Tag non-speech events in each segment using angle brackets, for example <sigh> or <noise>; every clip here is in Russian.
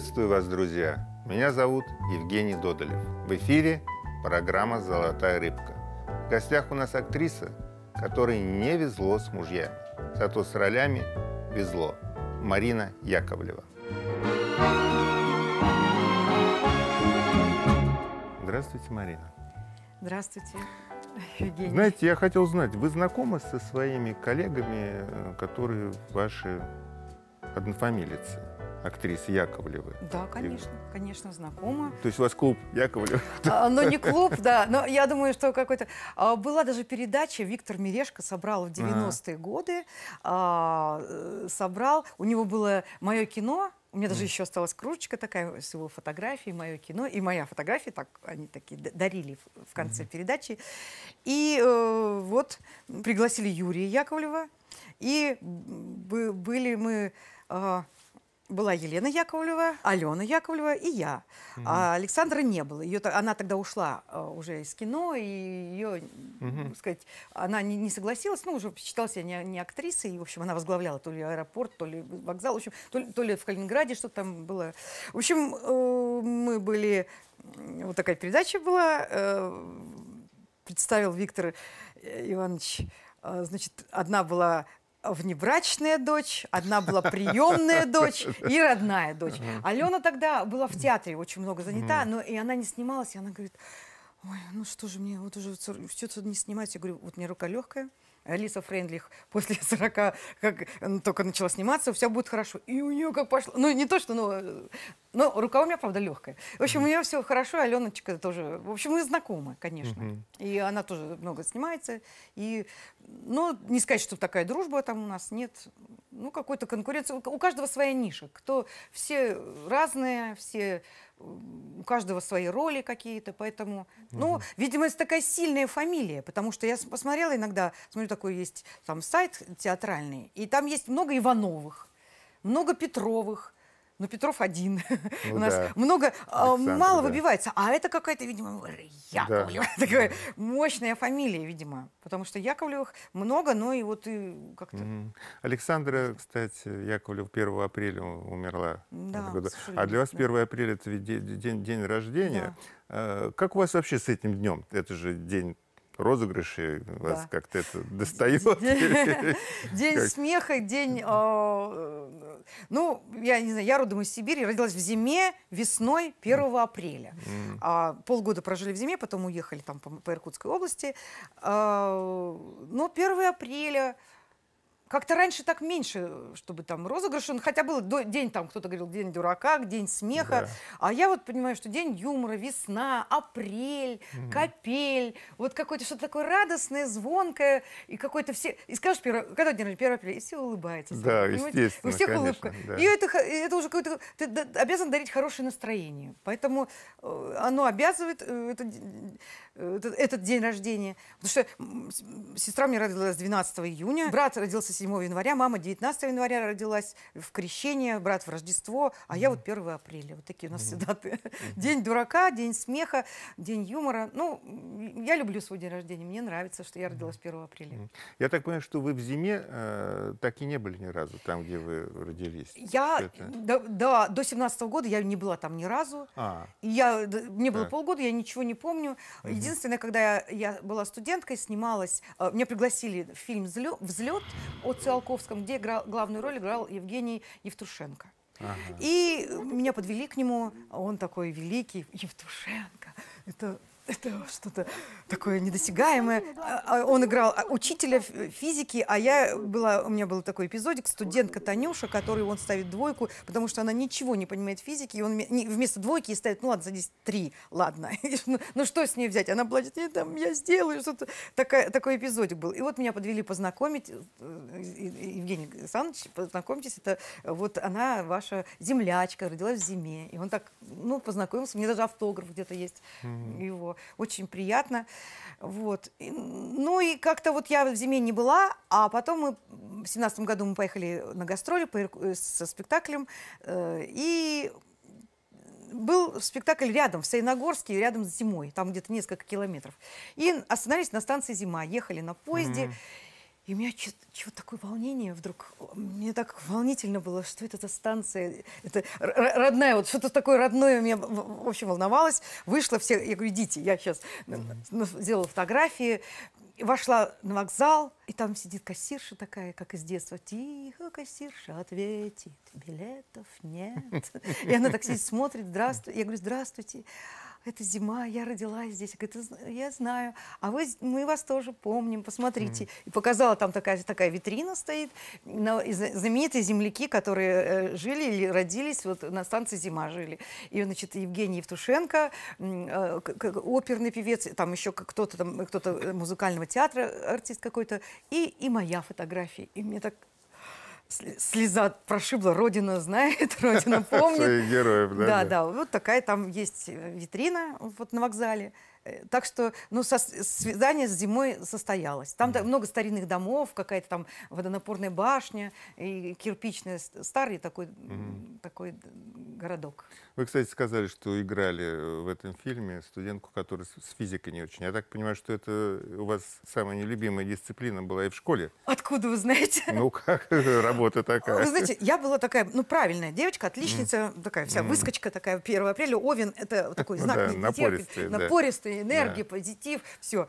Приветствую вас, друзья! Меня зовут Евгений Додолев. В эфире программа «Золотая рыбка». В гостях у нас актриса, которой не везло с мужьями. Зато с ролями везло. Марина Яковлева. Здравствуйте, Марина. Здравствуйте. Евгений. Знаете, я хотел знать, вы знакомы со своими коллегами, э, которые ваши однофамилицы? актрисы Яковлевой. Да, конечно, и... конечно, знакома. То есть у вас клуб Яковлева? <laughs> А, но ну, не клуб, да, но я думаю, что какой-то... А, была даже передача, Виктор Мирешко собрал в 90-е а. годы, а, э, собрал, у него было «Мое кино», у меня даже mm. еще осталась кружечка такая с его фотографией, мое кино и моя фотография, так они такие дарили в конце mm. передачи. И э, вот пригласили Юрия Яковлева, и были мы а, была Елена Яковлева, Алена Яковлева и я. Угу. А Александра не было. Ее, она тогда ушла э, уже из кино, и ее, угу. сказать, она не, не согласилась, ну, уже считала себя не, не актрисой, и, в общем, она возглавляла то ли аэропорт, то ли вокзал, в общем, то то ли в Калининграде что-то там было. В общем, э, мы были... Вот такая передача была. Э, представил Виктор Иванович Значит, одна была внебрачная дочь, одна была приемная <laughs> дочь и родная дочь. Алена тогда была в театре очень много занята, но и она не снималась, и она говорит, ой, ну что же мне, вот уже все не снимать. Я говорю, вот мне рука легкая, Алиса Френдлих после 40, <laughs> как только начала сниматься, все будет хорошо. И у нее как пошло. Ну, не то, что, но, ну, э, но рука у меня, правда, легкая. В общем, mm-hmm. у нее все хорошо, Аленочка тоже. В общем, мы знакомы, конечно. Mm-hmm. И она тоже много снимается. И, но ну, не сказать, что такая дружба там у нас нет. Ну, какой-то конкуренции. У каждого своя ниша. Кто, все разные, все у каждого свои роли какие-то, поэтому, ну, угу. видимо, это такая сильная фамилия, потому что я посмотрела иногда, смотрю, такой есть там сайт театральный, и там есть много Ивановых, много Петровых, но ну, Петров один. Ну, У нас да. много, а, Александр, мало да. выбивается. А это какая-то, видимо, Яковлева. Да. <laughs> Такая да. мощная фамилия, видимо. Потому что Яковлевых много, но и вот и как-то... Александра, кстати, Яковлев 1 апреля умерла. Да, а для вас 1 апреля это ведь день, день рождения. Да. А, как у вас вообще с этим днем? Это же день розыгрыши да. вас как-то это достает? <laughs> День смеха, день... Э, ну, я не знаю, я родом из Сибири, родилась в зиме, весной, 1 апреля. А, полгода прожили в зиме, потом уехали там по Иркутской области. А, Но ну, 1 апреля как-то раньше так меньше, э, чтобы там розыгрыш, ну, хотя был день там, кто-то говорил, день дурака, день смеха, да. а я вот понимаю, что день юмора, весна, апрель, угу. капель, вот какое-то что-то такое радостное, звонкое, и какой-то все, и скажешь, первое, когда день рождения, 1 апреля, и все улыбаются. Да, понимаете? естественно, У всех конечно, улыбка. Да. И это, это уже какое-то, ты обязан дарить хорошее настроение, поэтому э, оно обязывает, э, это Э, этот, этот день рождения. Потому что сестра мне родилась 12 июня, брат родился 7 января, мама 19 января родилась в крещение, брат в Рождество, а mm -hmm. я вот 1 апреля. Вот такие у нас mm -hmm. Mm -hmm. День дурака, день смеха, день юмора. Ну, я люблю свой день рождения, мне нравится, что я родилась 1 апреля. Я так понимаю, что вы в зиме э, так и не были ни разу там, где вы родились. Я, Это... да, до 17 года я не была там ни разу. А. я, мне было так. полгода, я ничего не помню. Угу единственное, когда я, я была студенткой, снималась, э, меня пригласили в фильм «Взлет» о Циолковском, где играл, главную роль играл Евгений Евтушенко. Ага. И меня подвели к нему, он такой великий, Евтушенко, это это что-то такое недосягаемое. А, а он играл учителя физики, а я была, у меня был такой эпизодик, студентка Танюша, которой он ставит двойку, потому что она ничего не понимает в физике, и он вместо двойки ей ставит, ну ладно, за 10 три, ладно. <laughs> Ну, ну что с ней взять? Она плачет, я там, я сделаю что-то. Такой эпизодик был. И вот меня подвели познакомить, э, Евгений Александрович, познакомьтесь, это вот она ваша землячка, родилась в зиме. И он так, ну, познакомился, мне даже автограф где-то есть его очень приятно. Вот. И, ну и как-то вот я в зиме не была, а потом мы в семнадцатом году мы поехали на гастроли по, э, со спектаклем, э, и был спектакль рядом, в Саиногорске, рядом с зимой, там где-то несколько километров. И остановились на станции «Зима», ехали на поезде. Mm-hmm. И у меня чего то такое волнение вдруг. Мне так волнительно было, что это за станция. Это родная, вот что-то такое родное. У меня вообще волновалась. Вышла все, я говорю, идите, я сейчас mm-hmm. сделала фотографии. Вошла на вокзал, и там сидит кассирша такая, как из детства. Тихо, кассирша, ответит, билетов нет. <laughs> И она так сидит, смотрит, здравствуйте. Я говорю, здравствуйте это зима, я родилась здесь. Я, я знаю, а вы, мы вас тоже помним, посмотрите. Mm. И показала, там такая, такая витрина стоит, на, знаменитые земляки, которые э, жили или родились, вот на станции «Зима» жили. И, значит, Евгений Евтушенко, э, оперный певец, там еще кто-то, там кто-то э, музыкального театра, артист какой-то, и, и моя фотография. И мне так слеза прошибла, Родина знает, <laughs> Родина <laughs> помнит. Своих героев, да? Да, да. Вот такая там есть э, витрина вот на вокзале. Э, так что ну, со, свидание с зимой состоялось. Там mm-hmm. много старинных домов, какая-то там водонапорная башня, и кирпичная, старый такой, mm-hmm. такой городок. Вы, кстати, сказали, что играли э, в этом фильме студентку, которая с физикой не очень. Я так понимаю, что это э, у вас самая нелюбимая дисциплина была и в школе. Откуда вы знаете? Ну как, <laughs> работа такая. Вы знаете, я была такая, ну правильная девочка, отличница, mm-hmm. такая вся mm-hmm. выскочка такая 1 апреля. Овен это такой <laughs> ну знак да, напористый, напористый и энергия, да. позитив, все,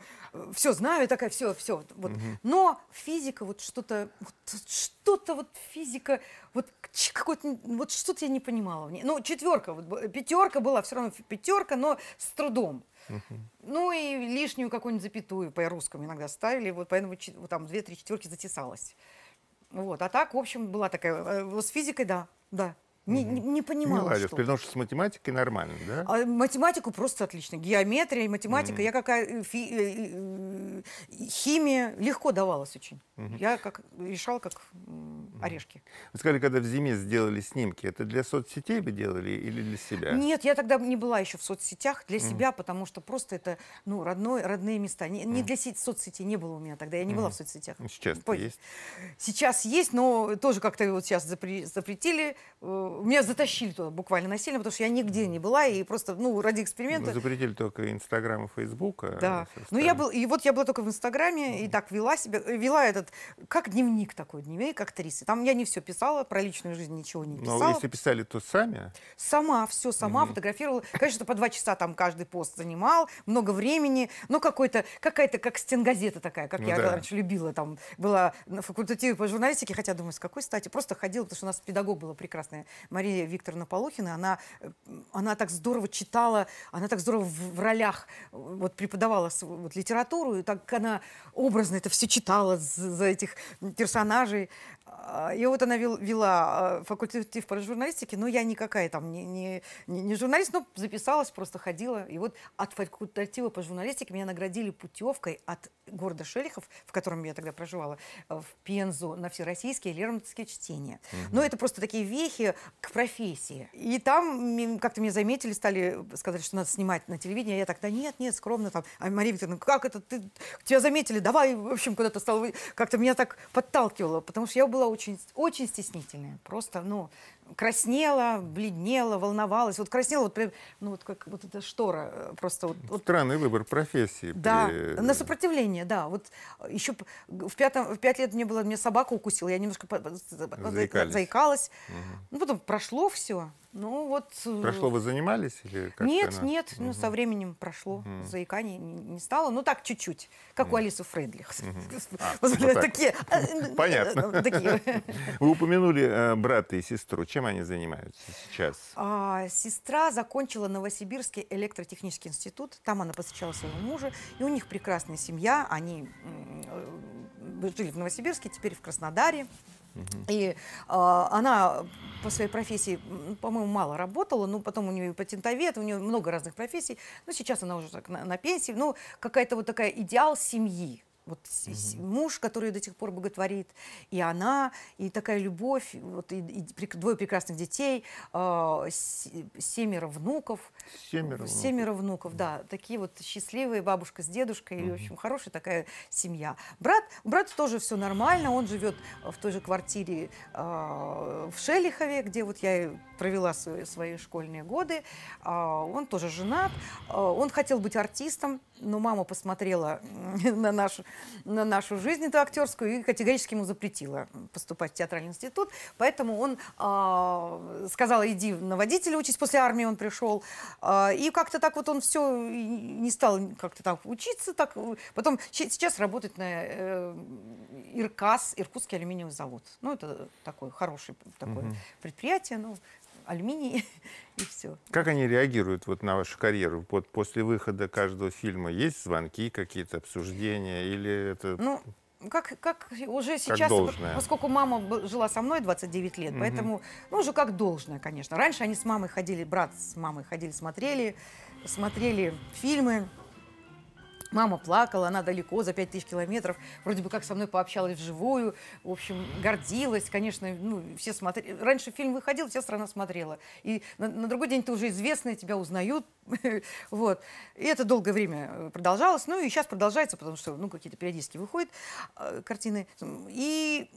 все знаю, такая, все, все. Вот. Угу. Но физика, вот что-то, вот, что-то вот физика, вот какой-то, вот что-то я не понимала в ней. Ну, четверка, вот, пятерка была, все равно пятерка, но с трудом. Угу. Ну и лишнюю какую-нибудь запятую по-русскому иногда ставили, вот поэтому вот, там две-три четверки затесалось. Вот, а так, в общем, была такая, э, с физикой, да, да. Не, не, не понимала, не ладишь, что. Потому что с математикой нормально, да? А, математику просто отлично. Геометрия, математика. Mm-hmm. Я какая... Э, фи, э, э, химия легко давалась очень. Mm-hmm. Я как решал как mm-hmm. орешки. Вы сказали, когда в зиме сделали снимки, это для соцсетей вы делали или для себя? Нет, я тогда не была еще в соцсетях для mm-hmm. себя, потому что просто это ну, родной, родные места. Не, mm-hmm. не для сеть, соцсетей не было у меня тогда, я не mm-hmm. была в соцсетях. Сейчас есть? Сейчас есть, но тоже как-то вот сейчас запретили меня затащили туда буквально насильно, потому что я нигде не была, и просто, ну, ради эксперимента... Ну, запретили только Инстаграм и Фейсбук. А да. Ну, я был, и вот я была только в Инстаграме, mm. и так вела себя, э, вела этот, как дневник такой, дневник актрисы. Там я не все писала, про личную жизнь ничего не писала. Но если писали, то сами? Сама, все сама, mm фотографировала. Конечно, по два часа там каждый пост занимал, много времени, но какой-то, какая-то, как стенгазета такая, как ну, я да. раньше любила, там, была на факультативе по журналистике, хотя, думаю, с какой стати, просто ходила, потому что у нас педагог была прекрасная Мария Викторовна Полохина, она, э, она так здорово читала, она так здорово в, ролях э, вот, преподавала вот, литературу, и так она образно это все читала за, за этих персонажей. А, и вот она вела а, факультатив по журналистике, но я никакая там не, не, не журналист, но ну, записалась, просто ходила. И вот от факультатива по журналистике меня наградили путевкой от города Шелихов, в котором я тогда проживала, э, в Пензу на всероссийские лермонтовские чтения. Угу. Но это просто такие вехи к профессии. И там как-то меня заметили, стали сказать, что надо снимать на телевидении. А я так, да нет, нет, скромно там. А Мария Викторовна, как это ты? Тебя заметили, давай, в общем, куда-то стал. Как-то меня так подталкивало, потому что я была очень, очень стеснительная. Просто, ну, краснела, бледнела, волновалась. Вот краснела, вот, ну, вот как вот эта штора э, просто. Вот, вот. Странный выбор профессии. Да, при... Э, на сопротивление, да. Вот э, еще в, пятом, в пять лет мне было, мне собака укусила, я немножко заикалась. заикалась. Угу. Ну, потом прошло все. Ну вот. Прошло, вы занимались или как Нет, она? нет, угу. ну со временем прошло, угу. заикание не, не стало, ну так чуть-чуть, как угу. у Алисы Фредлих. такие. Понятно. Вы упомянули брата и сестру. Чем чем они занимаются сейчас? А, сестра закончила Новосибирский электротехнический институт. Там она посвящала своего мужа. И у них прекрасная семья. Они э, жили в Новосибирске, теперь в Краснодаре. И э, она по своей профессии, по-моему, мало работала, но ну, потом у нее и патентовед, у нее много разных профессий, но ну, сейчас она уже так на, на пенсии, ну, какая-то вот такая идеал семьи, вот угу. муж, который до сих пор боготворит, и она, и такая любовь, вот, и, и двое прекрасных детей, э, семеро внуков. Семеро внуков. Семеро внуков, да. да. Такие вот счастливые бабушка с дедушкой, угу. и, в общем, хорошая такая семья. Брат, брат тоже все нормально, он живет в той же квартире э, в Шелихове, где вот я провела свои, свои школьные годы. Э, он тоже женат, э, он хотел быть артистом, но мама посмотрела <laughs> на нашу на нашу жизнь эту актерскую и категорически ему запретила поступать в театральный институт. Поэтому он э, а, сказал, иди на водителя учись, после армии он пришел. Э, и как-то так вот он все не стал как-то так учиться. Так. Потом сейчас работает на э, Иркас, Иркутский алюминиевый завод. Ну, это такой хороший такое mm предприятие. Ну, алюминий <laughs> и все. Как они реагируют вот на вашу карьеру? Вот после выхода каждого фильма есть звонки, какие-то обсуждения или это... Ну, как, как уже сейчас, как поскольку мама жила со мной 29 лет, угу. поэтому, ну, уже как должное, конечно. Раньше они с мамой ходили, брат с мамой ходили, смотрели, смотрели фильмы, Мама плакала, она далеко, за 5000 километров, вроде бы как со мной пообщалась вживую, в общем, гордилась, конечно, ну, все смотрели. Раньше фильм выходил, вся страна смотрела. И на, на другой день ты уже известная, тебя узнают, <laughs> вот. И это долгое время э, продолжалось, ну и сейчас продолжается, потому что, ну, какие-то периодически выходят э, картины. И,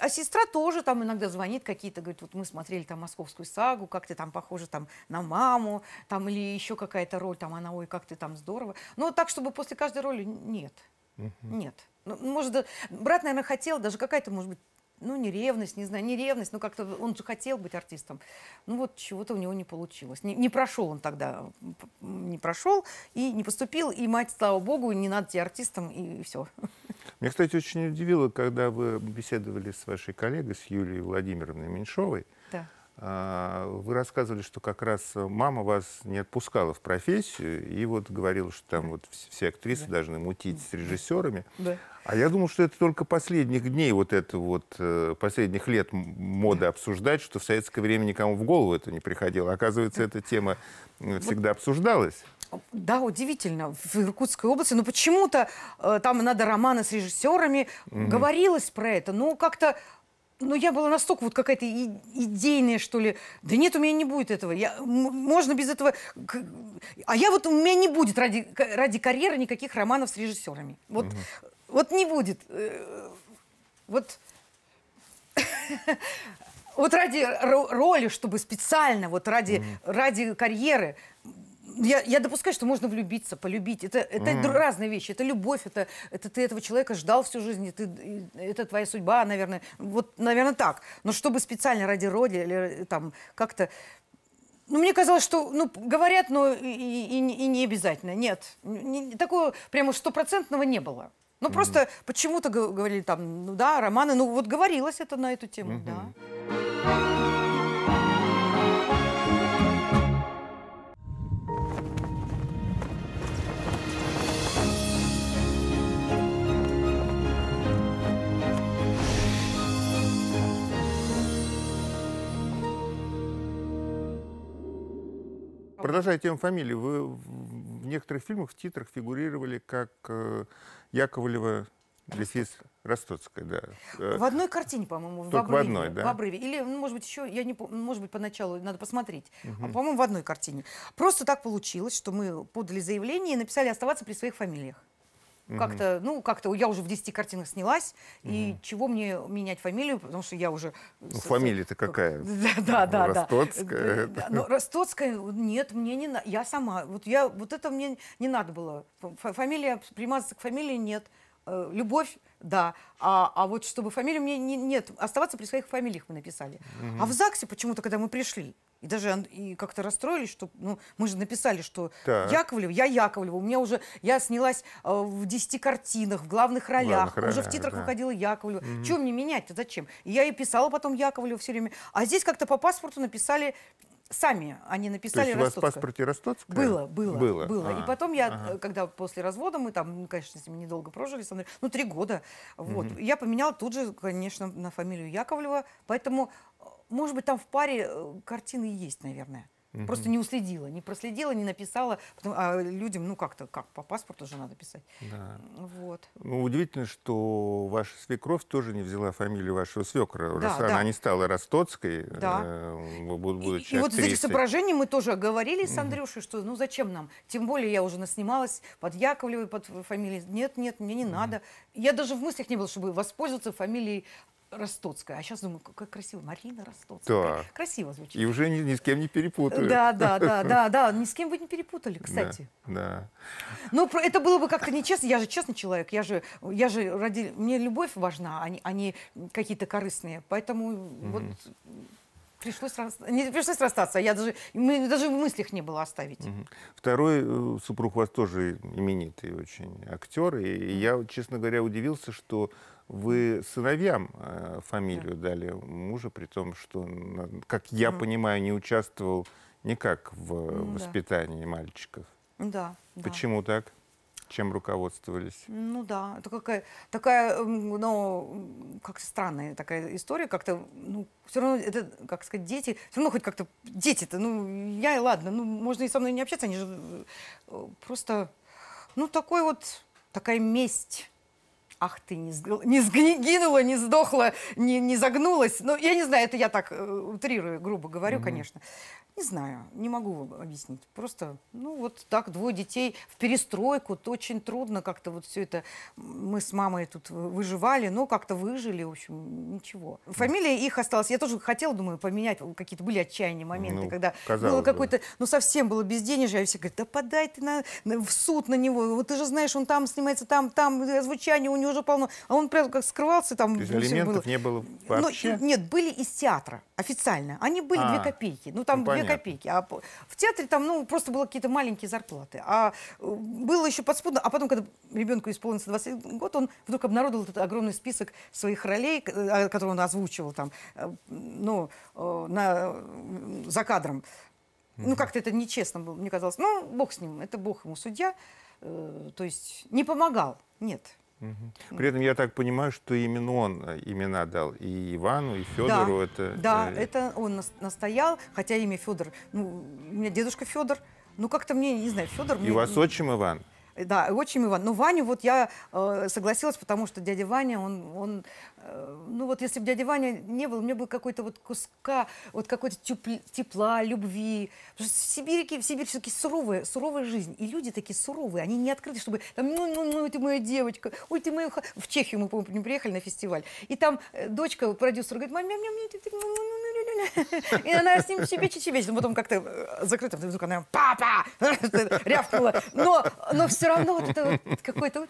а сестра тоже там иногда звонит какие-то, говорит, вот мы смотрели там «Московскую сагу», как ты там похожа там на маму, там или еще какая-то роль, там она, ой, как ты там здорово. Ну, так, чтобы бы после каждой роли нет. Угу. Нет. Ну, ну может, брат, наверное, хотел, даже какая-то, может быть, ну, не ревность, не знаю, не ревность, но как-то он же хотел быть артистом. Ну, вот чего-то у него не получилось. Не, не прошел он тогда, не прошел и не поступил, и мать, слава богу, не надо тебе артистом, и все. Меня, кстати, очень удивило, когда вы беседовали с вашей коллегой, с Юлией Владимировной Меньшовой, да. А, вы рассказывали, что как раз мама вас не отпускала в профессию, и вот говорила, что там вот все актрисы да. должны мутить с режиссерами. Да. А я думал, что это только последних дней, вот это вот, э, последних лет моды обсуждать, что в советское время никому в голову это не приходило. Оказывается, эта тема э, всегда обсуждалась. Да, удивительно. В Иркутской области, но ну, почему-то э, там надо романы с режиссерами, угу. говорилось про это, но ну, как-то но ну, я была настолько вот какая-то идейная, что ли. Да нет, у меня не будет этого. Я, можно без этого... А я вот... У меня не будет ради, ради карьеры никаких романов с режиссерами. Вот, угу. вот не будет. Э, вот... <laughs> Вот ради роли, чтобы специально, вот ради, mm-hmm. ради карьеры, я, я допускаю, что можно влюбиться, полюбить. Это, это mm. разные вещи. Это любовь, это, это ты этого человека ждал всю жизнь, ты, это твоя судьба, наверное. Вот, наверное, так. Но чтобы специально ради роли или э, там как-то... Ну, мне казалось, что, ну, говорят, но и, и, и не обязательно. Нет, не, такого прямо стопроцентного не было. Ну, mm-hmm. просто почему-то говорили там, ну да, романы, ну вот говорилось это на эту тему, mm-hmm. да. Продолжая тему фамилии, вы в некоторых фильмах, в титрах фигурировали как э, Яковлева Лисис Ростоцкая, да. Э, в одной картине, по-моему, в обрыве. В одной, да. В обрыве. Или, ну, может быть, еще, я не ну, может быть, поначалу надо посмотреть. Угу. А, по-моему, в одной картине. Просто так получилось, что мы подали заявление и написали оставаться при своих фамилиях. Как-то, ну, как-то я уже в 10 картинах снялась, угу. и чего мне менять фамилию, потому что я уже... Ну, фамилия-то какая? <laughs> Да, ну, да, да. Ростоцкая? Да, Но ну, Ростоцкая, нет, мне не надо, я сама, вот я, вот это мне не надо было. Фамилия, примазаться к фамилии нет. Э, любовь, да, а, а вот чтобы фамилию мне не, нет, оставаться при своих фамилиях мы написали. Угу. А в ЗАГСе почему-то, когда мы пришли, и даже и как-то расстроились, что ну, мы же написали, что так. Яковлев, я Яковлева, у меня уже, я снялась э, в 10 картинах, в главных ролях, в главных ролях уже в титрах да. выходила Яковлева. Угу. Чем мне менять-то, зачем? И я и писала потом Яковлева все время. А здесь как-то по паспорту написали сами они написали То есть у вас в паспорте Ростоцкая? Было, было, было. было. А, и потом я, ага. когда после развода, мы там, ну, конечно, с ним недолго прожили, с Андреем, ну, три года, вот, угу. я поменяла тут же, конечно, на фамилию Яковлева, поэтому, может быть, там в паре э, картины есть, наверное. Угу. Просто не уследила, не проследила, не написала. Потом, а людям, ну как-то, как, по паспорту же надо писать. Да. Вот. Ну, удивительно, что ваша свекровь тоже не взяла фамилию вашего свекра. Да, да. Она не стала Ростоцкой, да. э, будучи и, и вот из этих соображений мы тоже оговорили с Андрюшей, что ну зачем нам? Тем более я уже наснималась под Яковлевой, под фамилией. Нет, нет, мне не угу. надо. Я даже в мыслях не было, чтобы воспользоваться фамилией Ростоцкая. А сейчас думаю, как красиво. Марина Ростоцкая. Да. Красиво звучит. И уже ни, ни с кем не перепутали. Да, да, да, <laughs> да, да. Ни с кем вы не перепутали, кстати. Да. да. Ну, это было бы как-то нечестно. Я же честный человек. Я же, я же ради... Мне любовь важна, а не, а не какие-то корыстные. Поэтому угу. вот Пришлось, не пришлось расстаться, а я даже, мы, даже в мыслях не было оставить. Угу. Второй э, супруг у вас тоже именитый очень актер, и я, честно говоря, удивился, что вы сыновьям э, фамилию да. дали мужа, при том, что, как я угу. понимаю, не участвовал никак в ну воспитании да. мальчиков. Да. Почему да. так? чем руководствовались. Ну да, это какая, такая, ну, как странная такая история, как-то, ну, все равно, это, как сказать, дети, все равно хоть как-то, дети-то, ну, я и ладно, ну, можно и со мной не общаться, они же э, просто, ну, такой вот, такая месть. Ах ты, не, сг... не сгинула, не сдохла, не, не загнулась. Ну, я не знаю, это я так э, утрирую, грубо говорю, mm-hmm. конечно. Не знаю, не могу объяснить. Просто, ну, вот так, двое детей в перестройку, то очень трудно как-то вот все это. Мы с мамой тут выживали, но как-то выжили, в общем, ничего. Фамилия их осталась. Я тоже хотела, думаю, поменять. Какие-то были отчаянные моменты, ну, когда было какое-то, ну, совсем было безденежье, а все говорят, да подай ты на, на, в суд на него. Вот ты же знаешь, он там снимается, там, там, э, звучание у него уже полно. А он прям как скрывался там. То есть ну, элементов было. не было ну, вообще? Но, нет, были из театра официально. Они были а, две копейки. Ну, там ну, две копейки. А в театре там, ну, просто было какие-то маленькие зарплаты. А э, было еще подспудно. А потом, когда ребенку исполнился 20 год, он вдруг обнародовал этот огромный список своих ролей, э, а, которые он озвучивал там, э, ну, на, за кадром. Ну, как-то это нечестно было, мне казалось. Ну, бог с ним, это бог ему судья. То есть не помогал, нет. Угу. При этом я так понимаю, что именно он э, имена дал и Ивану, и Федору. Да, это... да э, это он настоял, хотя имя Федор, ну, у меня дедушка Федор, ну как-то мне, не знаю, Федор... И мне... у вас отчим Иван? Э, да, отчим Иван. Но Ваню вот я э, согласилась, потому что дядя Ваня, он, он Э, ну вот если бы дядя Ваня не был, мне бы какой-то вот куска, вот какой-то тепла, любви. Потому что в Сибири, в Сибири все-таки суровая, суровая жизнь. И люди такие суровые, они не открыты, чтобы там, ну, ну, ну, ты моя девочка, ой, ты моя... В Чехию мы, по-моему, приехали на фестиваль. И там э, дочка продюсер говорит, мам, мям, мям, ну, ну, ну, И она с ним щебечет, щебечет. Потом как-то э, закрыто, вдруг она папа <laughs> рявкнула. Но, но все равно вот это вот какой-то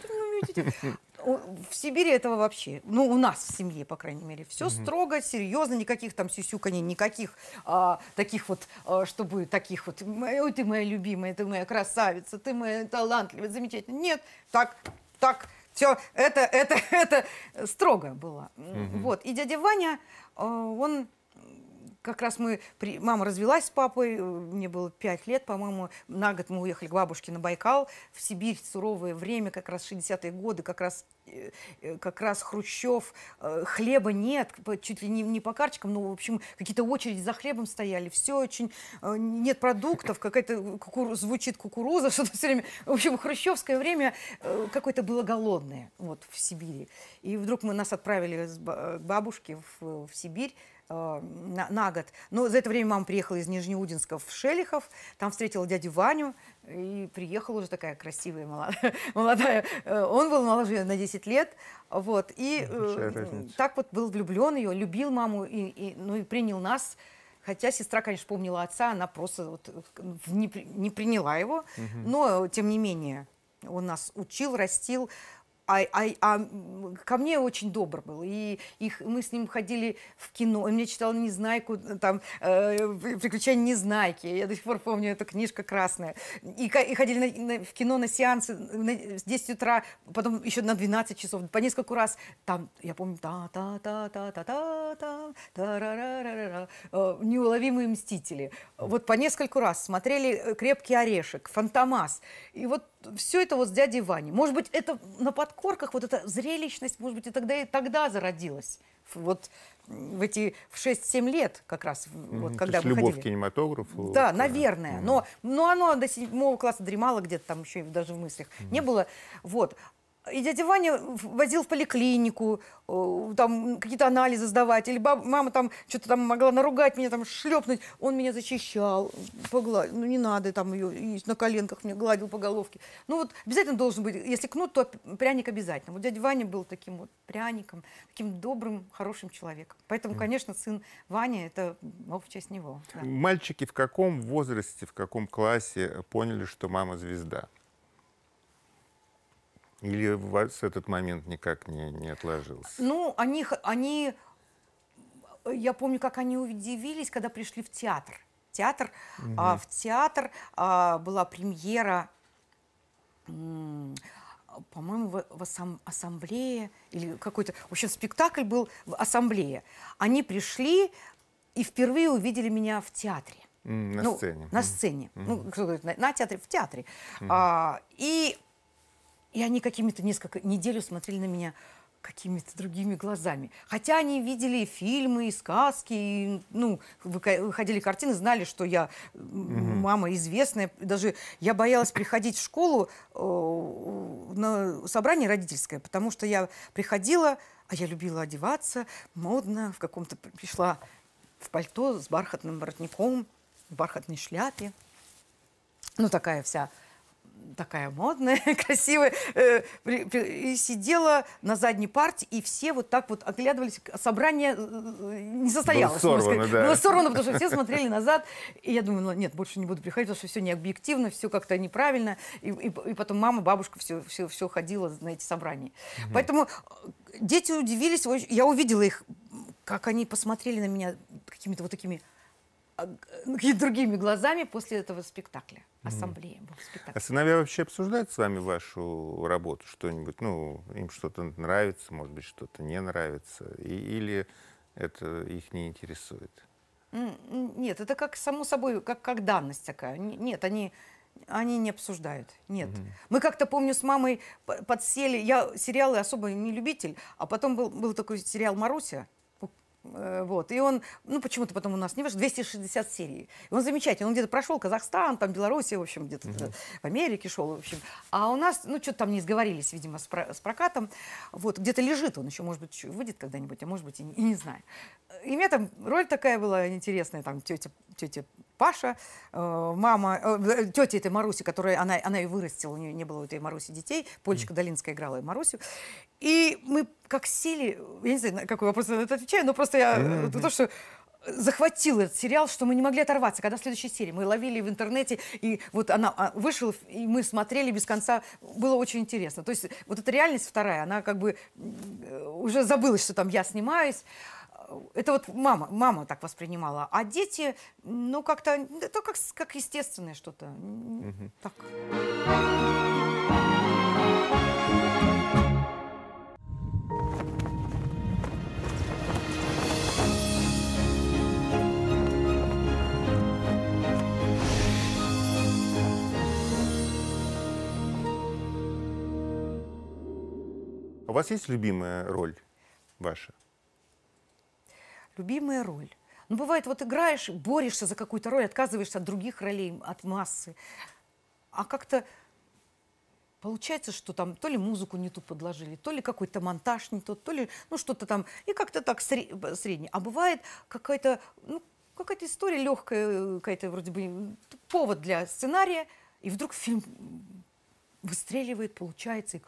в Сибири этого вообще, ну, у нас в семье, по крайней мере, все угу. строго, серьезно, никаких там сюсюканий, никаких а, таких вот, а, чтобы таких вот, ой, ты моя любимая, ты моя красавица, ты моя талантливая, замечательная. Нет, так, так, все, это, это, <laughs> это строго было. Угу. Вот, и дядя Ваня, а, он как раз мы, при... мама развелась с папой, э, мне было 5 лет, по-моему, на год мы уехали к бабушке на Байкал, в Сибирь, суровое время, как раз 60-е годы, как раз, э, как раз Хрущев, э, хлеба нет, чуть ли не, не по карточкам, но, в общем, какие-то очереди за хлебом стояли, все очень, нет продуктов, какая-то кукур... звучит кукуруза, <laughs> что-то все время, в общем, хрущевское время какое-то было голодное, вот, в Сибири. И вдруг мы нас отправили к бабушке в, в Сибирь, Э, на, на год. Но за это время мама приехала из Нижнеудинска в Шелихов, там встретила дядю Ваню, и приехала уже такая красивая <laughs> молодая. молодая. Э, он был моложе на 10 лет, вот, и э, так вот был влюблен ее, любил маму, и, и, ну и принял нас. Хотя сестра, конечно, помнила отца, она просто вот не, не приняла его, угу. но тем не менее он нас учил, растил, а, а, а ко мне очень добр был. И их, мы с ним ходили в кино. Он мне читал «Незнайку», там, э, «Приключения Незнайки». Я до сих пор помню эту книжка красная. И, и ходили на, на, в кино на сеансы на, с 10 утра, потом еще на 12 часов, по нескольку раз. Там, я помню, та та та та та та та та ра ра ра ра э, «Неуловимые мстители». Вот по нескольку раз смотрели «Крепкий орешек», «Фантомас». И вот все это вот с дядей Ваней. Может быть, это на подкорках, вот эта зрелищность, может быть, и тогда, и тогда зародилась. Вот в эти в 6-7 лет как раз, вот, mm когда мы любовь к кинематографу. Да, вот, э, наверное. mm Но, но оно до седьмого класса дремало где-то там еще даже в мыслях. mm Не было. Вот. И дядя Ваня возил в поликлинику, э, там какие-то анализы сдавать, или баб мама там что-то там могла наругать меня, там шлепнуть, он меня защищал, погладил, ну не надо, там ее на коленках мне гладил по головке. Ну вот обязательно должен быть, если кнут, то пряник обязательно. Вот дядя Ваня был таким вот пряником, таким добрым, хорошим человеком. Поэтому, конечно, сын Ваня, это ну, в честь него. Да. Мальчики в каком возрасте, в каком классе поняли, что мама звезда? Или у вас этот момент никак не, не отложился? Ну, они, они, э, я помню, как они удивились, когда пришли в театр. Театр, угу. а, в театр а, была премьера, по-моему, в, в ассам, ассамблее, или какой-то, в общем, спектакль был в ассамблее. Они пришли и впервые увидели меня в театре. На ну, сцене. На сцене. Mm-hmm. Ну, на, на театре, в театре. Mm-hmm. А, и и они какими-то несколько неделю смотрели на меня какими-то другими глазами. Хотя они видели фильмы и сказки, и, ну, выходили картины, знали, что я мама известная. Даже я боялась приходить в школу э, на собрание родительское, потому что я приходила, а я любила одеваться, модно, в каком-то пришла в пальто с бархатным воротником, в бархатной шляпе. Ну, такая вся такая модная, <laughs> красивая, э, и сидела на задней парте, и все вот так вот оглядывались. Собрание э, э, не состоялось. Было сорвано, да. Было сорвано, потому что все смотрели назад. И я думаю, ну, нет, больше не буду приходить, потому что все необъективно, все как-то неправильно. И, и, и потом мама, бабушка все, все, все ходила на эти собрания. Угу. Поэтому дети удивились. Я увидела их, как они посмотрели на меня какими-то вот такими а, другими глазами после этого спектакля ассамблеям был спектакль. А сыновья вообще обсуждают с вами вашу работу что-нибудь? Ну, им что-то нравится, может быть, что-то не нравится? И, или это их не интересует? Нет, это как само собой, как, как данность такая. Нет, они, они не обсуждают. Нет. Угу. Мы как-то, помню, с мамой подсели. Я сериалы особо не любитель, а потом был, был такой сериал «Маруся», Э, вот. И он, ну почему-то потом у нас не вышел, 260 серий. И он замечательный. Он где-то прошел Казахстан, там Белоруссия, в общем, где-то угу. в Америке шел, в общем. А у нас, ну что-то там не сговорились, видимо, с, про с прокатом. Вот. Где-то лежит он еще, может быть, выйдет когда-нибудь, а может быть и не, и не знаю. И мне там роль такая была интересная, там тетя, тетя Паша, э, мама, э, э тетя этой Маруси, которая, она, она ее вырастила, у нее не было у этой Маруси детей, Полечка mm. Долинская играла и Марусю. И мы как сели, я не знаю, какой вопрос на это отвечаю, но просто я mm-hmm. то, что захватил этот сериал, что мы не могли оторваться. Когда в следующей серии мы ловили в интернете, и вот она а, вышла, и мы смотрели без конца. Было очень интересно. То есть вот эта реальность вторая, она как бы э, уже забылась, что там я снимаюсь. Это вот мама, мама так воспринимала. А дети, ну, как-то, это ну, как, как естественное что-то. Угу. Так. У вас есть любимая роль ваша? Любимая роль. Ну, бывает, вот играешь, борешься за какую-то роль, отказываешься от других ролей, от массы. А как-то получается, что там то ли музыку не ту подложили, то ли какой-то монтаж не тот, то ли ну что-то там. И как-то так средний. А бывает какая-то, ну, какая-то история легкая, какая-то вроде бы повод для сценария, и вдруг фильм выстреливает, получается, и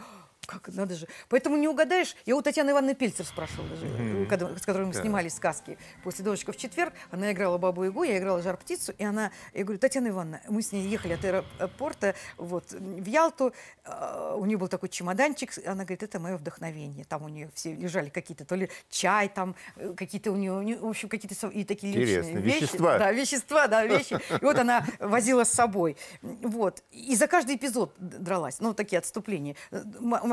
как надо же. Поэтому не угадаешь. Я у Татьяны Ивановны Пельцер спрашивала, даже, mm -hmm. с которой мы снимали сказки после «Дочка в четверг». Она играла бабу Игу, я играла «Жар птицу». И она, я говорю, Татьяна Ивановна, мы с ней ехали от аэропорта вот, в Ялту. А, у нее был такой чемоданчик. Она говорит, это мое вдохновение. Там у нее все лежали какие-то, то ли чай, там какие-то у нее, в общем, какие-то и такие Интересно. вещи. Вещества. Да, вещества, да, вещи. И вот она возила с собой. Вот. И за каждый эпизод дралась. Ну, такие отступления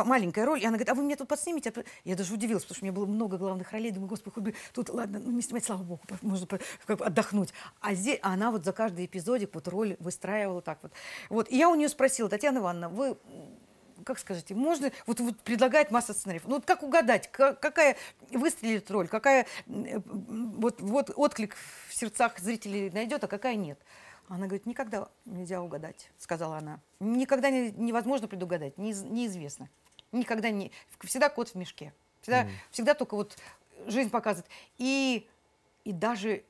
маленькая роль, и она говорит, а вы меня тут подснимете? А я даже удивилась, потому что у меня было много главных ролей, думаю, господи, хоть бы тут, ладно, ну не снимать, слава богу, можно как бы отдохнуть. А здесь а она вот за каждый эпизодик вот роль выстраивала так вот. Вот, и я у нее спросила, Татьяна Ивановна, вы как скажете, можно, вот, вот предлагает масса сценариев. Ну, вот как угадать, какая выстрелит роль, какая вот, вот отклик в сердцах зрителей найдет, а какая нет. Она говорит, никогда нельзя угадать, сказала она. Никогда не, невозможно предугадать, не, неизвестно. Никогда не... Всегда кот в мешке. Всегда, mm. всегда только вот жизнь показывает. И, и даже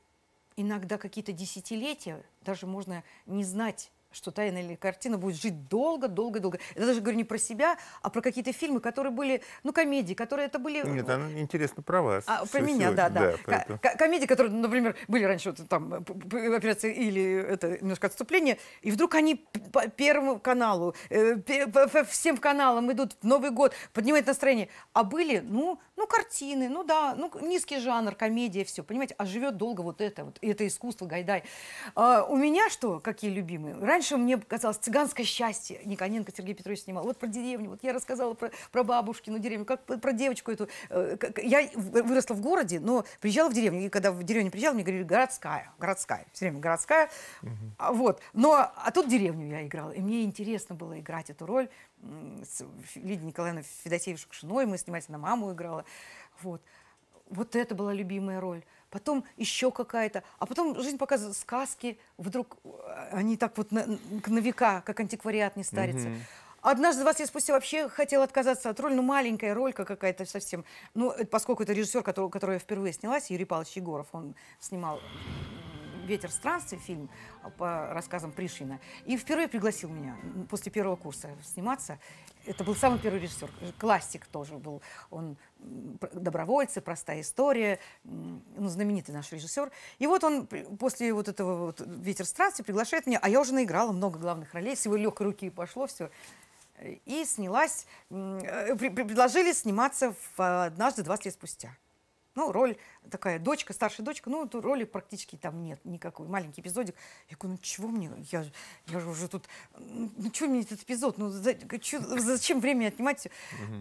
иногда какие-то десятилетия, даже можно не знать что тайна или картина будет жить долго-долго-долго. Я даже говорю не про себя, а про какие-то фильмы, которые были, ну, комедии, которые это были... Нет, ну, она интересно про вас. А, про меня, да, да. да комедии, которые, например, были раньше, вот, там, операции или это немножко отступление, и вдруг они по первому каналу, э, по всем каналам идут в Новый год, поднимают настроение. А были, ну, ну, картины, ну, да, ну, низкий жанр, комедия, все, понимаете? А живет долго вот это, вот это искусство, Гайдай. А у меня что, какие любимые? Раньше дальше мне казалось «Цыганское счастье» Никоненко Сергей Петрович снимал. Вот про деревню, вот я рассказала про, про бабушкину деревню, как про девочку эту. Э, я выросла в городе, но приезжала в деревню, и когда в деревню приезжала, мне говорили «городская», «городская», все время «городская». Угу. Вот, но, а тут деревню я играла, и мне интересно было играть эту роль с Лидией Николаевной Федосеевой Шукшиной, мы снимались, она маму играла, вот. Вот это была любимая роль потом еще какая-то, а потом жизнь показывает сказки, вдруг э, они так вот на, на века, как антиквариат не старится. Однажды вас я спустя вообще хотела отказаться от роли, ну маленькая ролька какая-то совсем. Ну, э, поскольку это режиссер, который, который я впервые снялась, Юрий Павлович Егоров, он снимал «Ветер странствий», фильм по рассказам Пришвина, и впервые пригласил меня после первого курса сниматься. Это был самый первый режиссер, классик тоже был. Он «Добровольцы», «Простая история», ну, знаменитый наш режиссер. И вот он после вот этого вот «Ветер странствий приглашает меня, а я уже наиграла много главных ролей, всего легкой руки пошло все и снялась, э, предложили сниматься в «Однажды 20 лет спустя». Ну, роль такая, дочка, старшая дочка, ну, тут роли практически там нет никакой, маленький эпизодик. Я говорю, ну, чего мне, я, я же уже тут, ну, чего мне этот эпизод, ну, за, зачем время отнимать?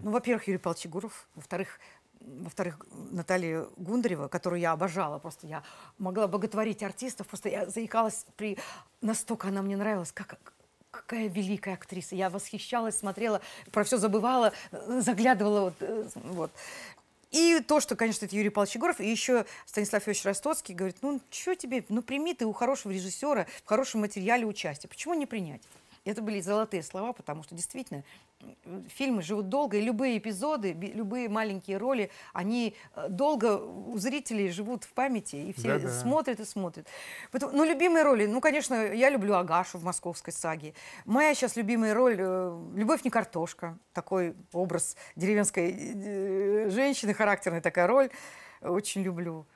Ну, во-первых, Юрий Павлович Егоров, во-вторых, во-вторых, Наталья Гундарева, которую я обожала, просто я могла боготворить артистов, просто я заикалась при... Настолько она мне нравилась, как, какая великая актриса. Я восхищалась, смотрела, про все забывала, заглядывала. Вот, э, вот. И то, что, конечно, это Юрий Павлович Егоров, и еще Станислав Федорович Ростоцкий говорит, ну, что тебе, ну, прими ты у хорошего режиссера в хорошем материале участие. Почему не принять? Это были золотые слова, потому что действительно фильмы живут долго, и любые эпизоды, любые маленькие роли, они э, долго у зрителей живут в памяти, и все Да-да. смотрят и смотрят. Поэтому, ну, любимые роли, ну, конечно, я люблю Агашу в «Московской саге». Моя сейчас любимая роль э, «Любовь не картошка», такой образ деревенской э, женщины, характерная такая роль, очень люблю.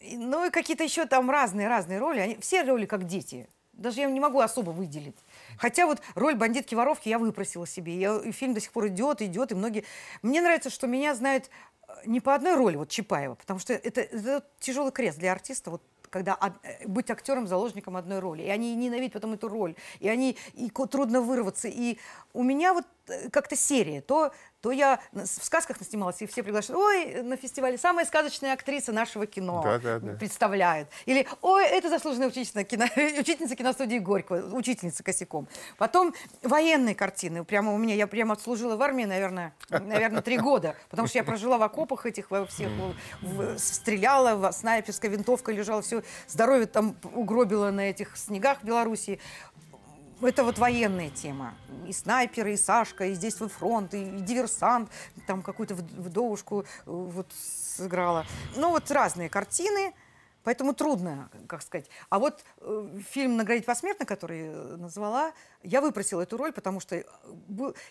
Ну, и какие-то еще там разные-разные роли, они, все роли как дети, даже я не могу особо выделить. Хотя вот роль бандитки-воровки я выпросила себе. Я, и фильм до сих пор идет, идет, и многие... Мне нравится, что меня знают э, не по одной роли вот Чапаева, потому что это, это тяжелый крест для артиста, вот когда от, э, быть актером заложником одной роли. И они ненавидят потом эту роль, и они и трудно вырваться. И у меня вот Э, как-то серии. То, то я в сказках наснималась, и все приглашают: ой, на фестивале самая сказочная актриса нашего кино да, да, да. представляет. Или, ой, это заслуженная учительница, кино, <laughs> учительница киностудии Горького, учительница косяком. Потом военные картины. Прямо у меня, я прямо отслужила в армии, наверное, наверное, три года, потому что я прожила в окопах этих во всех, в, стреляла, в, снайперская винтовка лежала, все здоровье там угробила на этих снегах Белоруссии. Это вот военная тема. И снайперы, и Сашка, и здесь вы фронт, и диверсант, там какую-то вдовушку э, вот сыграла. Ну вот разные картины. Поэтому трудно, как сказать. А вот э, фильм «Наградить посмертно», который э, назвала, я выпросила эту роль, потому что э,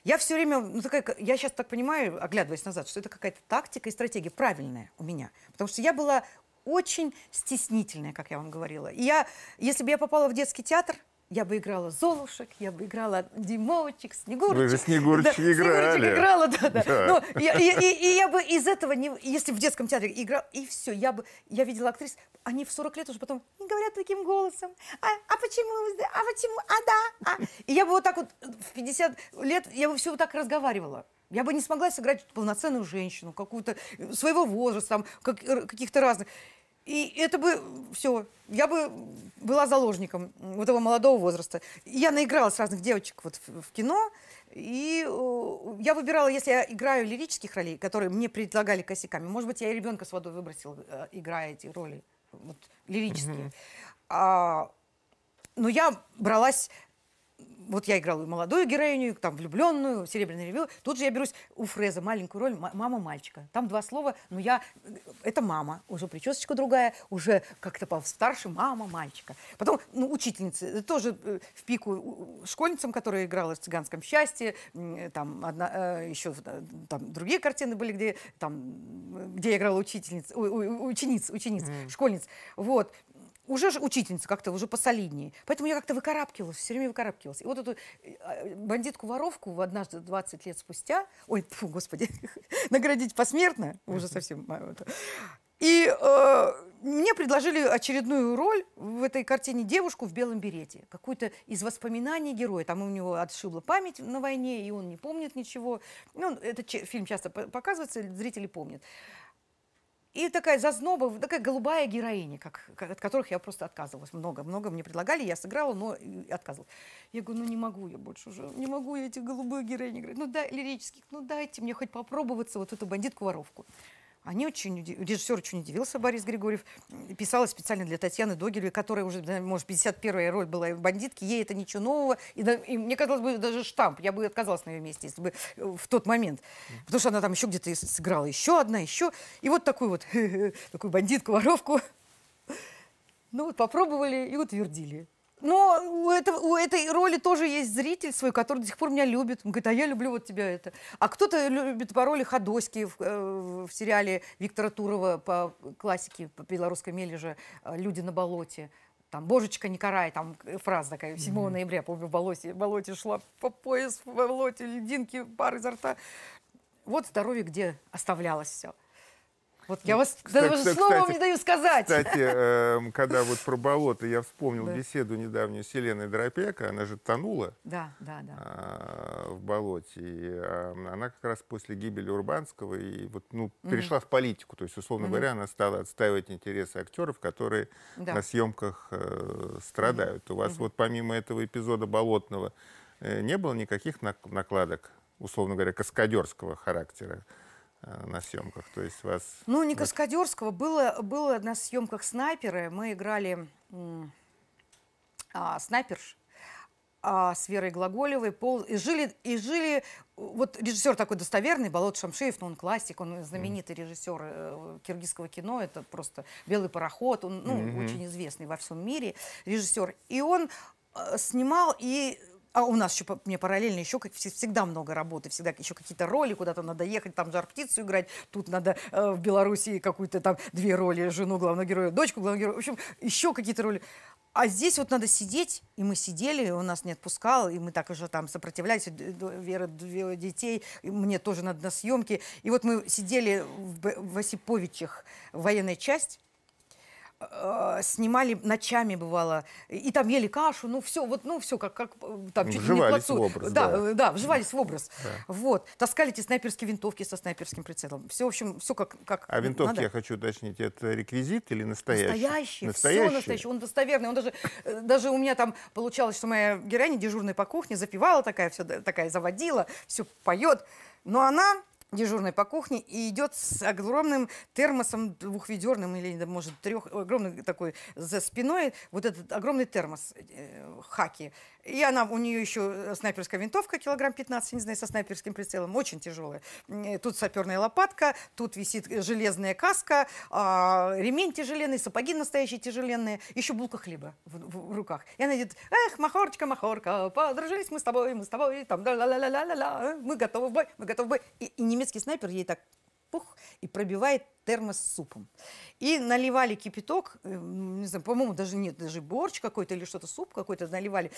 я все время, ну, такая, я сейчас так понимаю, оглядываясь назад, что это какая-то тактика и стратегия правильная у меня. Потому что я была очень стеснительная, как я вам говорила. И я, если бы я попала в детский театр, я бы играла Золушек, я бы играла Димовочек, Снегурочек. Вы же Снегурочек да, играли. Снегурочек играла, да, да. да. Но ну, я, и, и, и я бы из этого, не, если в детском театре играл, и все, я бы, я видела актрис, они в 40 лет уже потом говорят таким голосом, а, а почему, а почему, а да, а. И я бы вот так вот в 50 лет, я бы все вот так разговаривала. Я бы не смогла сыграть полноценную женщину, какую-то своего возраста, там, как, каких-то разных. И это бы все. Я бы была заложником вот этого молодого возраста. Я наигралась разных девочек вот в, в кино. И э, я выбирала, если я играю лирических ролей, которые мне предлагали косяками, может быть, я и ребенка с водой выбросила, э, играя эти роли вот, лирические. Mm-hmm. А, но я бралась вот я играла молодую героиню, там влюбленную, серебряный ревю. Тут же я берусь у Фреза маленькую роль мама мальчика. Там два слова, но я э, это мама, уже причесочка другая, уже как-то старше мама мальчика. Потом ну, учительницы э, тоже э, в пику школьницам, которая играла в цыганском счастье, там одна еще там другие картины были, где там где я играла учительниц, у, у, учениц, учениц, mm. школьниц. Вот уже же учительница как-то уже посолиднее. Поэтому я как-то выкарабкивалась, все время выкарабкивалась. И вот эту э, э, бандитку-воровку однажды 20 лет спустя, ой, фу, господи, <laughs> наградить посмертно, уже совсем. А, и э, мне предложили очередную роль в этой картине девушку в белом берете. Какую-то из воспоминаний героя. Там у него отшибла память на войне, и он не помнит ничего. Ну, этот фильм часто показывается, зрители помнят. И такая зазноба, такая голубая героиня, как, от которых я просто отказывалась. Много, много мне предлагали, я сыграла, но отказывалась. Я говорю, ну не могу я больше уже, не могу я этих голубых героинь. играть. Ну да, лирических, ну дайте мне хоть попробоваться вот эту бандитку-воровку. Они очень удив... Режиссер очень удивился, Борис Григорьев. Писала специально для Татьяны Догилевой, которая уже, может, 51-я роль была в «Бандитке». Ей это ничего нового. И, и мне казалось бы, даже штамп. Я бы отказалась на ее месте, если бы э, в тот момент. Потому что она там еще где-то сыграла еще одна, еще. И вот такую вот, <laughs> такую бандитку, воровку. Ну вот попробовали и утвердили. Но у, этого, у этой роли тоже есть зритель свой, который до сих пор меня любит. Он говорит, а я люблю вот тебя это. А кто-то любит по роли Ходоськи в, э, в сериале Виктора Турова по классике по белорусской мели же э, «Люди на болоте». Там «Божечка не карай», там э, фраза такая, 7 mm-hmm. ноября, помню, в болоте, в болоте шла по пояс, в болоте льдинки, пар изо рта. Вот здоровье, где оставлялось все. Вот ну, я вас кстати, даже кстати, словом не даю сказать. Кстати, э, когда вот про болото я вспомнил да. беседу недавнюю с Еленой Дропека, она же тонула да, да, да. Э, в болоте. И, э, она как раз после гибели Урбанского и вот, ну, перешла угу. в политику. То есть, условно угу. говоря, она стала отстаивать интересы актеров, которые да. на съемках э, страдают. Угу. У вас угу. вот помимо этого эпизода болотного э, не было никаких накладок, условно говоря, каскадерского характера? Э, на съемках? То есть вас... Ну, не каскадерского. Было, было на съемках снайперы. Мы играли а, снайперш а, с Верой Глаголевой. Пол, и, жили, и жили... Вот режиссер такой достоверный, Болот Шамшеев, но ну, он классик, он знаменитый режиссер э, киргизского кино, это просто «Белый пароход», он ну, mm -hmm. очень известный во всем мире режиссер. И он э, снимал и а у нас еще мне параллельно еще как всегда много работы, всегда еще какие-то роли, куда-то надо ехать, там жар птицу играть, тут надо э, в Белоруссии какую-то там две роли, жену главного героя, дочку главного героя, в общем, еще какие-то роли. А здесь вот надо сидеть, и мы сидели, он нас не отпускал, и мы так уже там сопротивлялись, Вера двое детей, и мне тоже надо на съемки. И вот мы сидели в, в Осиповичах, военная часть, Э, снимали ночами бывало и там ели кашу ну все вот ну все как как э, там чуть вживались не в образ да, да э, да вживались в образ да. вот таскали эти снайперские винтовки со снайперским прицелом все в общем все как как а винтовки надо. я хочу уточнить это реквизит или настоящий настоящий настоящий все настоящий он достоверный он даже даже у меня там получалось что моя героиня дежурная по кухне запивала такая все такая заводила все поет но она дежурной по кухне и идет с огромным термосом двухведерным или может трех огромный такой за спиной вот этот огромный термос э, хаки и она у нее еще э, снайперская винтовка килограмм 15 не знаю со снайперским прицелом очень тяжелая э, тут саперная лопатка тут висит железная каска э, ремень тяжеленный сапоги настоящие тяжеленные еще булка хлеба в, в, в руках и она идет эх махорочка махорка подружились мы с тобой мы с тобой там ла ла ла ла ла ла мы готовы в бой мы готовы в бой и, и не немецкий снайпер ей так пух и пробивает термос с супом. И наливали кипяток, э, ну, не знаю, по-моему, даже нет, даже борщ какой-то или что-то, суп какой-то наливали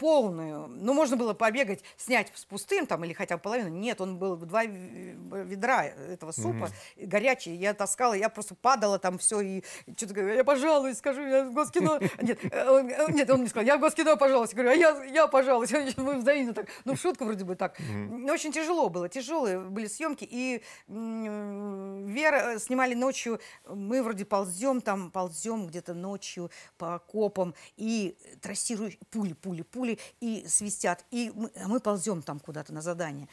полную. Ну, можно было побегать, снять с пустым там или хотя бы половину. Нет, он был два ведра этого супа mm-hmm. горячий. Я таскала, я просто падала там все и что-то говорю, я пожалуй, скажу, я в Госкино. <laughs> Нет, э, он, э, нет, он мне сказал, я в Госкино, пожалуйста. Говорю, а я, я пожалуйста. <laughs> Мы взаимно так. Ну, шутка вроде бы так. Mm-hmm. Очень тяжело было, тяжелые были съемки. И Вера э, снимали ночью, мы вроде ползем там, ползем где-то ночью по окопам и трассирующие пули, пули, пули боли и свистят. И мы, мы ползем там куда-то на задание.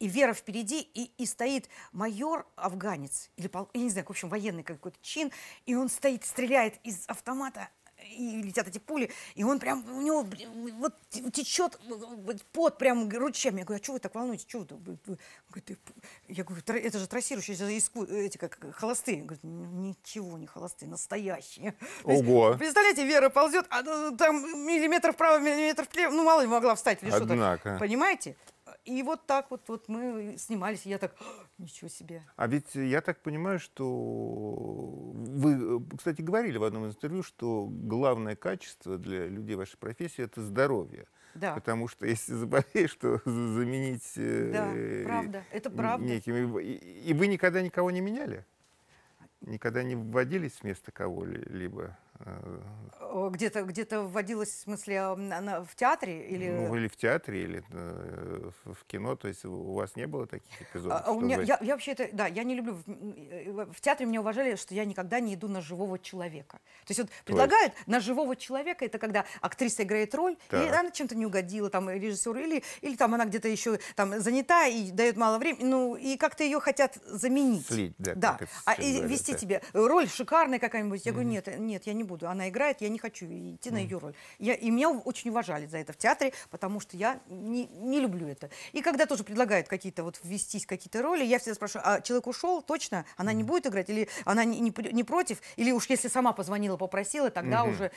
И Вера впереди, и, и стоит майор афганец, или, я не знаю, в общем, военный какой-то чин, и он стоит, стреляет из автомата, и летят эти пули, и он прям, у него вот течет пот прям ручьем. Я говорю, а что вы так волнуетесь? Что вы так? Я говорю, это же трассирующие, это же иску... эти как холостые. Он говорит, «Ну, ничего не холостые, настоящие. Ого! Есть, представляете, Вера ползет, а ну, там миллиметр вправо, миллиметр влево, ну мало ли могла встать или что-то. Понимаете? И вот так вот, вот мы снимались, и я так, ничего себе. А ведь я так понимаю, что вы, кстати, говорили в одном интервью, что главное качество для людей вашей профессии – это здоровье. Да. Потому что если заболеешь, то заменить... Э, да, правда, это правда. Неким. и вы никогда никого не меняли? Никогда не вводились вместо кого-либо? Где-то где вводилась, в смысле, а, в театре? Или... Ну, или в театре, или э, в кино. То есть у вас не было таких эпизодов? А, а у меня, я, я вообще это, да, я не люблю... Э, в театре меня уважали, что я никогда не иду на живого человека. То есть вот то предлагают есть... на живого человека, это когда актриса играет роль, так. и она чем-то не угодила, там, э, режиссеру, или, или там она где-то еще там занята и дает мало времени, ну, и как-то ее хотят заменить. Слить, да. да. А и вести тебе роль шикарная какая-нибудь. Я mm -hmm. говорю, нет, нет, я не не буду. Она играет, я не хочу идти на ее роль. Я, и меня очень уважали за это в театре, потому что я не, не люблю это. И когда тоже предлагают какие-то вот ввестись какие-то роли, я всегда спрашиваю, а человек ушел, точно? Она не будет играть? Или она не, не, не против? Или уж если сама позвонила, попросила, тогда угу. уже...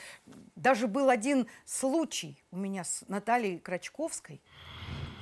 Даже был один случай у меня с Натальей Крачковской,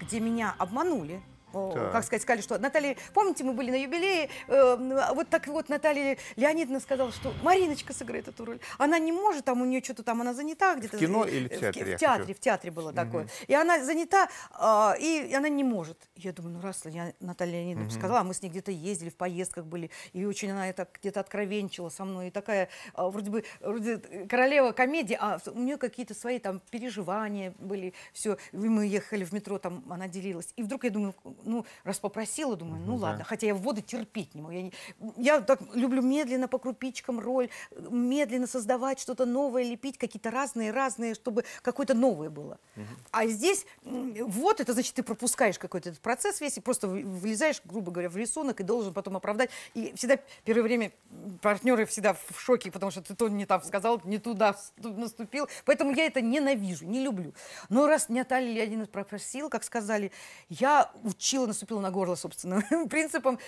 где меня обманули да. как сказать, сказали, что Наталья, помните, мы были на юбилее, э, вот так вот Наталья Леонидовна сказала, что Мариночка сыграет эту роль. Она не может, там у нее что-то там, она занята где-то. В кино э, или в театре? Э, в, в театре, в театре было угу. такое. И она занята, э, и она не может. Я думаю, ну раз я, Наталья Леонидовна угу. сказала, а мы с ней где-то ездили, в поездках были, и очень она это где-то откровенчила со мной, и такая, э, вроде бы, вроде э, королева комедии, а у нее какие-то свои там переживания были, все, мы ехали в метро, там она делилась. И вдруг я думаю, ну, раз попросила, думаю, ну, угу. ладно. Хотя я воду терпеть не могу. Я, не, я так люблю медленно по крупичкам роль, медленно создавать что-то новое, лепить какие-то разные-разные, чтобы какое-то новое было. Угу. А здесь вот это значит, ты пропускаешь какой-то этот процесс весь и просто влезаешь, грубо говоря, в рисунок и должен потом оправдать. И всегда первое время партнеры всегда в шоке, потому что ты то не там сказал, не туда наступил. Поэтому я это ненавижу, не люблю. Но раз Наталья один раз попросила, как сказали, я учил изучила, наступила на горло, собственно, <laughs> принципом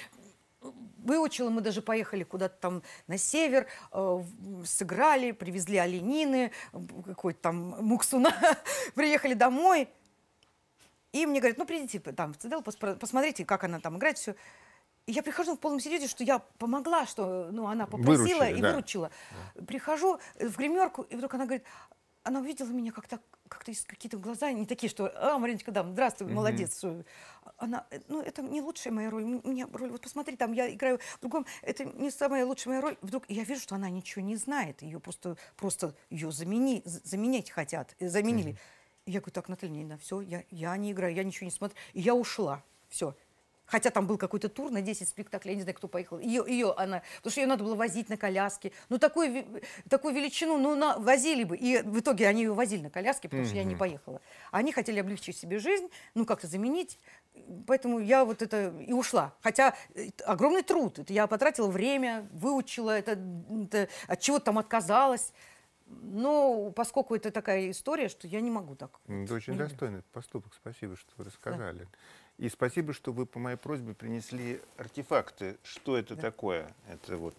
выучила, мы даже поехали куда-то там на север, э, сыграли, привезли оленины, какой-то там муксуна, <laughs> приехали домой. И мне говорят, ну придите там в ЦДЛ, посмотрите, как она там играет, все. И я прихожу в полном серьезе, что я помогла, что ну, она попросила Выручили, и да. выручила. Да. Прихожу э, в гримерку, и вдруг она говорит, она увидела меня как-то как-то из какие-то глаза не такие, что «А, Мариночка, дам здравствуй, mm-hmm. молодец». Она, э, ну, это не лучшая моя роль. У меня роль, вот посмотри, там я играю в другом, это не самая лучшая моя роль. Вдруг я вижу, что она ничего не знает. Ее просто, просто ее замени, заменять хотят, э, заменили. Mm-hmm. Я говорю, так, Наталья Нина, все, я, я не играю, я ничего не смотрю. И я ушла, все. Хотя там был какой-то тур на 10 спектаклей, я не знаю, кто поехал. Ее, ее она, потому что ее надо было возить на коляске. Ну, такую, такую величину, ну, на, возили бы. И в итоге они ее возили на коляске, потому mm-hmm. что я не поехала. Они хотели облегчить себе жизнь, ну, как-то заменить. Поэтому я вот это и ушла. Хотя э, огромный труд. Это я потратила время, выучила это, это от чего-то там отказалась. Но поскольку это такая история, что я не могу так. Это очень достойный поступок. Спасибо, что рассказали. Да. И спасибо, что вы по моей просьбе принесли артефакты. Что это да. такое? Это вот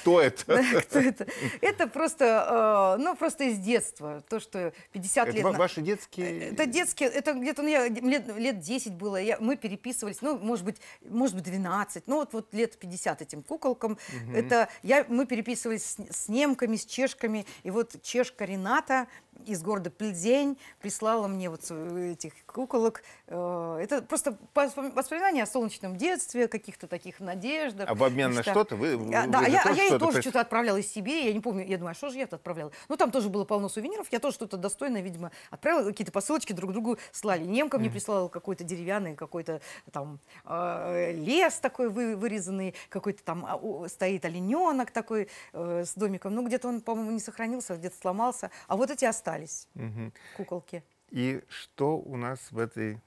кто это? Да, кто это? Это просто, э, ну, просто из детства. То, что 50 лет... Это ваши детские... Э, это детские... Это где-то ну, я, лет, лет 10 было. Я, мы переписывались, ну, может быть, может быть, 12. Ну, вот, вот лет 50 этим куколкам. Угу. Это я, мы переписывались с, с немками, с чешками. И вот чешка Рената, из города Пльдень прислала мне вот этих куколок. Э, это просто воспоминания о солнечном детстве, каких-то таких надеждах. А в обмен на что-то вы, а, вы Да, а я, тоже а я ей тоже что-то отправляла из себе, я не помню, я думаю, а что же я-то отправляла? Ну, там тоже было полно сувениров, я тоже что-то достойное, видимо, отправила, какие-то посылочки друг другу слали. Немка mm -hmm. мне прислала какой-то деревянный, какой-то там э, лес такой вы, вырезанный, какой-то там э, стоит олененок такой э, с домиком. Ну, где-то он, по-моему, не сохранился, а где-то сломался. А вот эти остались остались угу. куколки. И что у нас в этой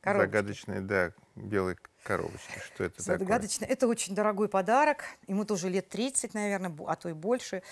Коробочки. загадочной да, белой коробочки. Что это Загадочно. Это очень дорогой подарок. Ему тоже лет 30, наверное, а то и больше.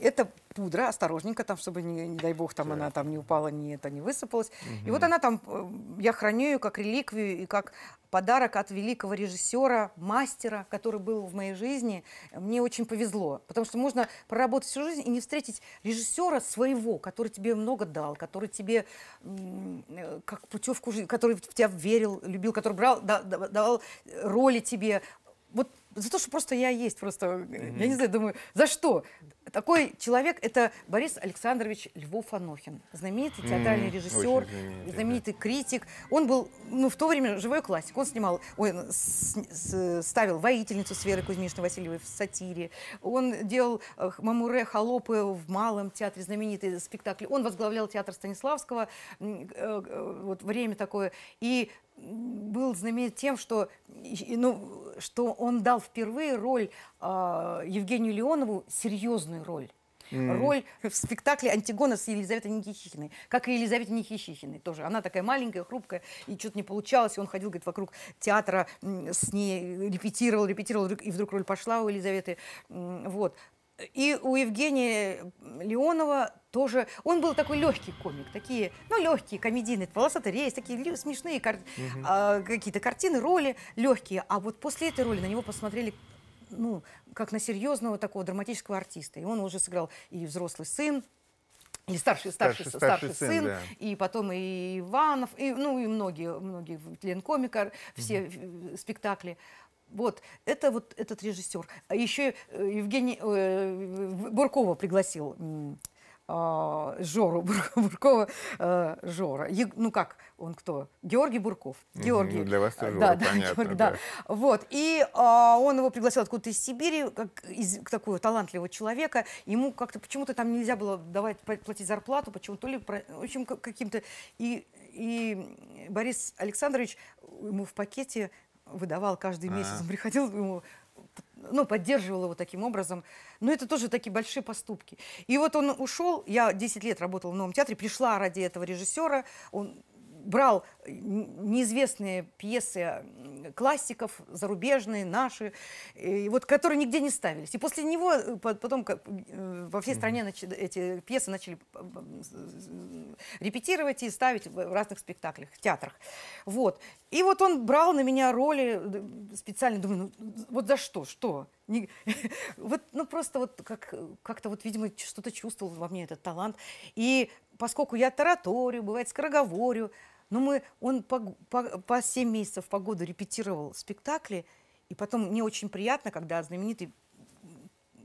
Это пудра, осторожненько там, чтобы, не, не дай бог, там да. она там не упала, не это не высыпалась. Угу. И вот она там, э, я храню ее как реликвию и как подарок от великого режиссера, мастера, который был в моей жизни. Мне очень повезло, потому что можно проработать всю жизнь и не встретить режиссера своего, который тебе много дал, который тебе э, как путевку жизни, который в тебя верил, любил, который брал, давал Э, роли тебе. Вот за то, что просто я есть, просто, mm-hmm. я не знаю, думаю, за что? Такой человек, это Борис Александрович Львов Анохин, знаменитый театральный mm-hmm. режиссер, знаменитый, знаменитый да. критик. Он был, ну, в то время живой классик. Он снимал, ой, ну, с, с, ставил «Воительницу» с Верой Кузьминичной Васильевой в сатире. Он делал «Мамуре Холопы» в Малом театре, знаменитый спектакль. Он возглавлял театр Станиславского, э, э, вот время такое. И был знаменит тем, что ну, что он дал впервые роль э, Евгению Леонову, серьезную роль. Mm. -hmm. Роль в спектакле Антигона с Елизаветой Никищихиной, как и Елизавете Никищихиной тоже. Она такая маленькая, хрупкая, и что-то не получалось. И он ходил, говорит, вокруг театра с ней, репетировал, репетировал, и вдруг роль пошла у Елизаветы. Вот. И у Евгения Леонова тоже... Он был такой легкий комик, такие, ну, легкие комедийные, волосатый рейс, такие смешные кар... угу. а, какие-то картины, роли легкие. А вот после этой роли на него посмотрели ну, как на серьезного такого драматического артиста. И он уже сыграл и взрослый сын, и старший, старший, старший, старший, сын, сын да. и потом и Иванов, и, ну и многие, многие, Лен Комика, все угу. спектакли. Вот, это вот этот режиссер. А еще э, Евгений э, Буркова пригласил э, Жору <laughs> Буркова. Э, Жора. Е, ну как, он кто? Георгий Бурков. Ну Георгий. Ну, для вас тоже да, да, понятно. Георгий, да. да. Вот. И а, он его пригласил откуда-то из Сибири, как из такого талантливого человека. Ему как-то почему-то там нельзя было давать платить зарплату, почему то ли, в общем, каким-то... И, и Борис Александрович ему в пакете выдавал каждый а. месяц. Он приходил ему ну, поддерживал его таким образом. Но это тоже такие большие поступки. И вот он ушел, я 10 лет работала в Новом театре, пришла ради этого режиссера, он брал э, неизвестные пьесы э, классиков, зарубежные, наши, э, и вот, которые нигде не ставились. И после него потом как, во всей стране нач... эти пьесы начали репетировать и ставить в разных спектаклях, в театрах. Вот. И вот он брал на меня роли специально, думаю, ну, вот за что, что? Не... <laughs> вот, ну, просто вот как, как-то вот, видимо, что-то чувствовал во мне этот талант. И поскольку я тараторю, бывает, скороговорю, но ну, мы, он по, по, по 7 месяцев по году репетировал спектакли, и потом мне очень приятно, когда знаменитый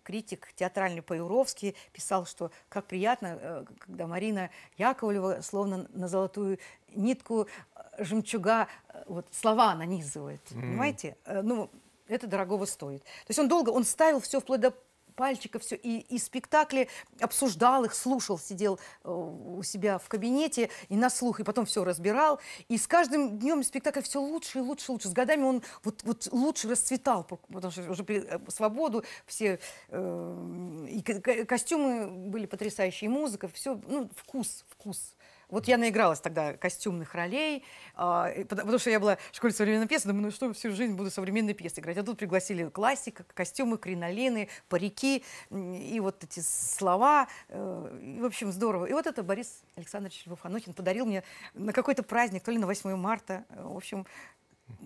критик театральный Паюровский писал, что как приятно, э, когда Марина Яковлева словно на золотую нитку э, жемчуга э, вот, слова нанизывает, mm. понимаете? Ну, это дорогого стоит. То есть он долго, он ставил все вплоть до Пальчиков, все. И, и спектакли обсуждал их, слушал, сидел э, у себя в кабинете и на слух, и потом все разбирал. И с каждым днем спектакль все лучше и лучше, лучше. С годами он вот, вот лучше расцветал, потому что уже при, э, свободу все... Э, и костюмы были потрясающие, и музыка, все, ну, вкус, вкус. Вот я наигралась тогда костюмных ролей, а, потому что я была в школе современной пьесы, думаю, ну что, всю жизнь буду современные пьесы играть. А тут пригласили классика, костюмы, кринолины, парики и вот эти слова. Э, в общем, здорово. И вот это Борис Александрович Вафанухин подарил мне на какой-то праздник, то ли на 8 марта, э, в общем,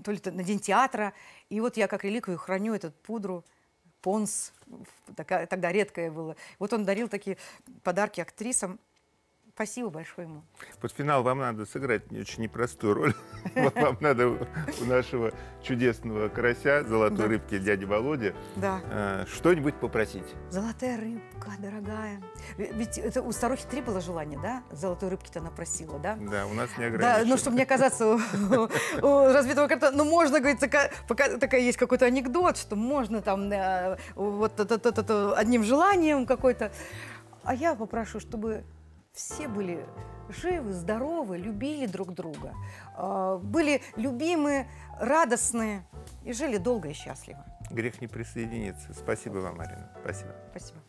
то ли на День театра. И вот я как реликвию храню этот пудру. Понс, такая тогда редкое было. Вот он дарил такие подарки актрисам. Спасибо большое ему. Под финал вам надо сыграть очень непростую роль. <laughs> Вам надо у нашего чудесного карася, золотой рыбки дяди Володи, э, что-нибудь попросить. Золотая рыбка, дорогая. Ведь это у старухи три было желания, да? Золотой рыбки-то она просила, да? Да, у нас не ограничено. Да, ну, чтобы не оказаться у развитого карта. Ну, можно, говорится, пока такая есть какой-то анекдот, что можно там э, вот одним желанием какой-то. А я попрошу, чтобы все были живы, здоровы, любили друг друга, а, были любимы, радостные и жили долго и счастливо. Грех не присоединиться. Спасибо вам, Марина. Спасибо. Спасибо.